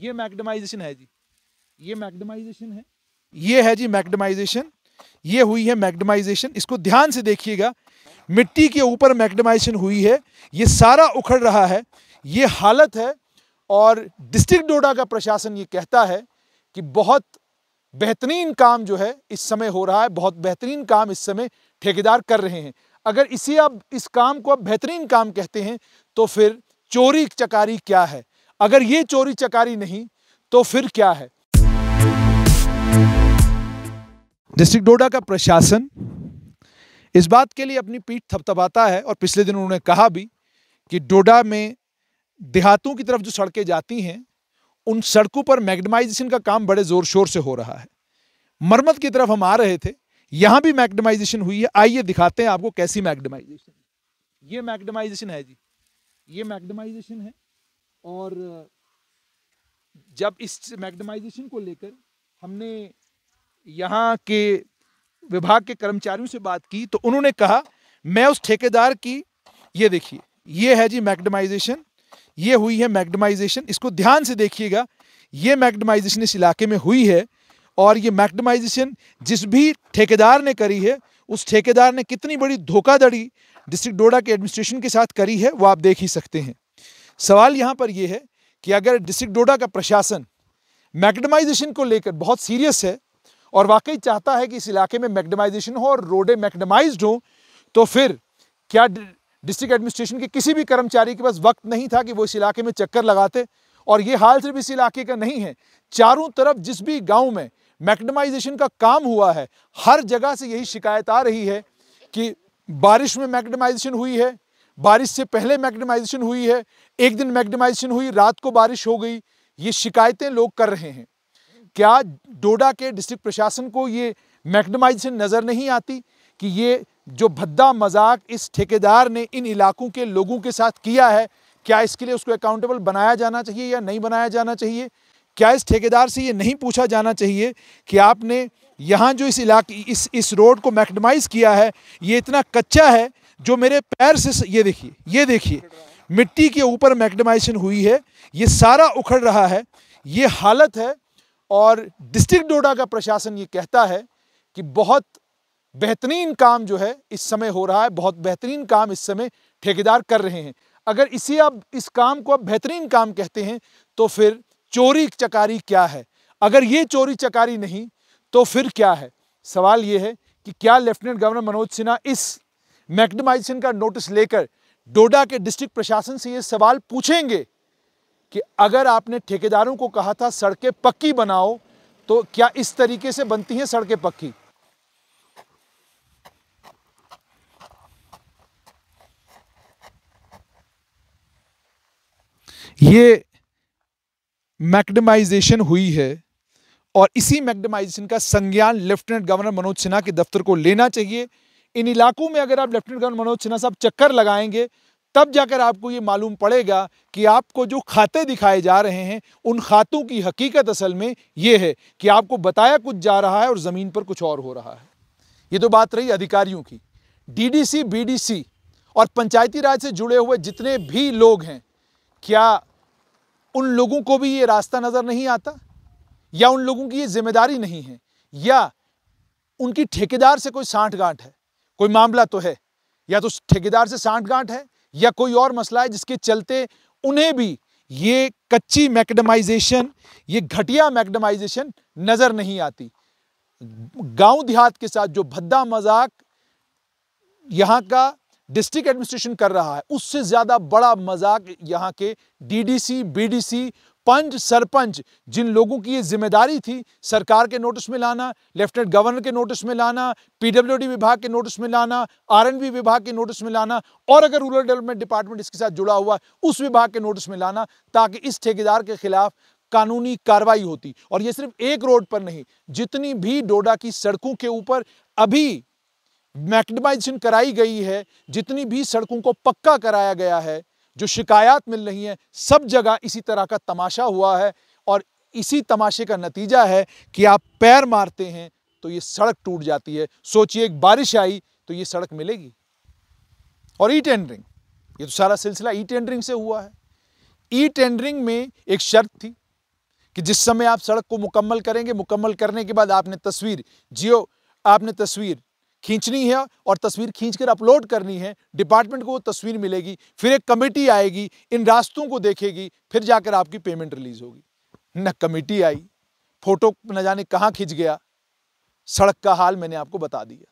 ये मैकडमाइजेशन है जी ये मैकडमाइजेशन है ये है जी मैकडमाइजेशन ये हुई है मैकडमाइजेशन इसको ध्यान से देखिएगा मिट्टी के ऊपर मैकडमाइजेशन हुई है ये सारा उखड़ रहा है ये हालत है और डिस्ट्रिक्ट डोडा का प्रशासन ये कहता है कि बहुत बेहतरीन काम जो है इस समय हो रहा है बहुत बेहतरीन काम इस समय ठेकेदार कर रहे हैं अगर इसे आप इस काम को आप बेहतरीन काम कहते हैं तो फिर चोरी चकारी क्या है अगर ये चोरी चकारी नहीं तो फिर क्या है डिस्ट्रिक्ट डोडा का प्रशासन इस बात के लिए अपनी पीठ थपथपाता है और पिछले दिन उन्होंने कहा भी कि डोडा में देहातों की तरफ जो सड़कें जाती हैं उन सड़कों पर मैगडमाइजेशन का काम बड़े ज़ोर शोर से हो रहा है मरमत की तरफ हम आ रहे थे यहां भी मैगडमाइजेशन हुई है आइए दिखाते हैं आपको कैसी मैगडमाइजेशन ये मैगडमाइजेशन है जी ये मैगडमाइजेशन है और जब इस मैग्नमाइजेशन को लेकर हमने यहाँ के विभाग के कर्मचारियों से बात की तो उन्होंने कहा मैं उस ठेकेदार की ये देखिए ये है जी मैग्नमाइजेशन ये हुई है मैग्नमाइजेशन इसको ध्यान से देखिएगा ये मैग्नमाइजेशन इस इलाके में हुई है और ये मैग्नमाइजेशन जिस भी ठेकेदार ने करी है उस ठेकेदार ने कितनी बड़ी धोखाधड़ी डिस्ट्रिक्ट डोडा के एडमिनिस्ट्रेशन के साथ करी है वो आप देख ही सकते हैं सवाल यहाँ पर यह है कि अगर डिस्ट्रिक्ट डोडा का प्रशासन मैकडमाइजेशन को लेकर बहुत सीरियस है और वाकई चाहता है कि इस इलाके में मैकडमाइजेशन हो और रोडें मैकडमाइज्ड हों तो फिर क्या डिस्ट्रिक्ट एडमिनिस्ट्रेशन के किसी भी कर्मचारी के पास वक्त नहीं था कि वो इस इलाके में चक्कर लगाते और ये हाल सिर्फ इस इलाके का नहीं है चारों तरफ जिस भी गाँव में मैकडमाइजेशन का काम हुआ है हर जगह से यही शिकायत आ रही है कि बारिश में मैकडमाइजेशन हुई है बारिश से पहले मैग्नमाइजेशन हुई है एक दिन मैग्नमाइजेशन हुई रात को बारिश हो गई ये शिकायतें लोग कर रहे हैं क्या डोडा के डिस्ट्रिक्ट प्रशासन को ये मैग्नमाइजेशन नज़र नहीं आती कि ये जो भद्दा मजाक इस ठेकेदार ने इन इलाकों के लोगों के साथ किया है क्या इसके लिए उसको अकाउंटेबल बनाया जाना चाहिए या नहीं बनाया जाना चाहिए क्या इस ठेकेदार से ये नहीं पूछा जाना चाहिए कि आपने यहाँ जो इस इलाके इस इस रोड को मैकडमाइज़ किया है ये इतना कच्चा है जो मेरे पैर से ये देखिए ये देखिए मिट्टी के ऊपर मैग्नेटाइजेशन हुई है ये सारा उखड़ रहा है ये हालत है और डिस्ट्रिक्ट डोडा का प्रशासन ये कहता है कि बहुत बेहतरीन काम जो है इस समय हो रहा है बहुत बेहतरीन काम इस समय ठेकेदार कर रहे हैं अगर इसी आप इस काम को आप बेहतरीन काम कहते हैं तो फिर चोरी चकारी क्या है अगर ये चोरी चकारी नहीं तो फिर क्या है सवाल ये है कि क्या लेफ्टिनेंट गवर्नर मनोज सिन्हा इस मैकडमाइजन का नोटिस लेकर डोडा के डिस्ट्रिक्ट प्रशासन से ये सवाल पूछेंगे कि अगर आपने ठेकेदारों को कहा था सड़कें पक्की बनाओ तो क्या इस तरीके से बनती हैं सड़कें पक्की ये मैकडमाइजेशन हुई है और इसी मैकडमाइजेशन का संज्ञान लेफ्टिनेंट गवर्नर मनोज सिन्हा के दफ्तर को लेना चाहिए इन इलाकों में अगर आप लेफ्टिनेंट गवर्नर मनोज सिन्हा साहब चक्कर लगाएंगे तब जाकर आपको ये मालूम पड़ेगा कि आपको जो खाते दिखाए जा रहे हैं उन खातों की हकीकत असल में ये है कि आपको बताया कुछ जा रहा है और ज़मीन पर कुछ और हो रहा है ये तो बात रही अधिकारियों की डीडीसी बीडीसी और पंचायती राज से जुड़े हुए जितने भी लोग हैं क्या उन लोगों को भी ये रास्ता नज़र नहीं आता या उन लोगों की ये जिम्मेदारी नहीं है या उनकी ठेकेदार से कोई साठ गांठ है कोई मामला तो है या तो ठेकेदार से सांठ गांठ है या कोई और मसला है जिसके चलते उन्हें भी ये कच्ची मैकडमाइजेशन ये घटिया मैकडमाइजेशन नज़र नहीं आती गांव देहात के साथ जो भद्दा मजाक यहाँ का डिस्ट्रिक्ट एडमिनिस्ट्रेशन कर रहा है उससे ज़्यादा बड़ा मजाक यहाँ के डीडीसी बीडीसी पंच सरपंच जिन लोगों की ये जिम्मेदारी थी सरकार के नोटिस में लाना लेफ्टिनेंट गवर्नर के नोटिस में लाना पीडब्ल्यूडी विभाग के नोटिस में लाना आरएनबी विभाग के नोटिस में लाना और अगर रूरल डेवलपमेंट डिपार्टमेंट इसके साथ जुड़ा हुआ उस विभाग के नोटिस में लाना ताकि इस ठेकेदार के खिलाफ कानूनी कार्रवाई होती और ये सिर्फ एक रोड पर नहीं जितनी भी डोडा की सड़कों के ऊपर अभी मैकडमाइजेशन कराई गई है जितनी भी सड़कों को पक्का कराया गया है जो शिकायत मिल रही हैं सब जगह इसी तरह का तमाशा हुआ है और इसी तमाशे का नतीजा है कि आप पैर मारते हैं तो ये सड़क टूट जाती है सोचिए एक बारिश आई तो ये सड़क मिलेगी और ई टेंडरिंग ये तो सारा सिलसिला ई टेंडरिंग से हुआ है ई टेंडरिंग में एक शर्त थी कि जिस समय आप सड़क को मुकम्मल करेंगे मुकम्मल करने के बाद आपने तस्वीर जियो आपने तस्वीर खींचनी है और तस्वीर खींचकर अपलोड करनी है डिपार्टमेंट को वो तस्वीर मिलेगी फिर एक कमेटी आएगी इन रास्तों को देखेगी फिर जाकर आपकी पेमेंट रिलीज होगी न कमेटी आई फोटो न जाने कहाँ खींच गया सड़क का हाल मैंने आपको बता दिया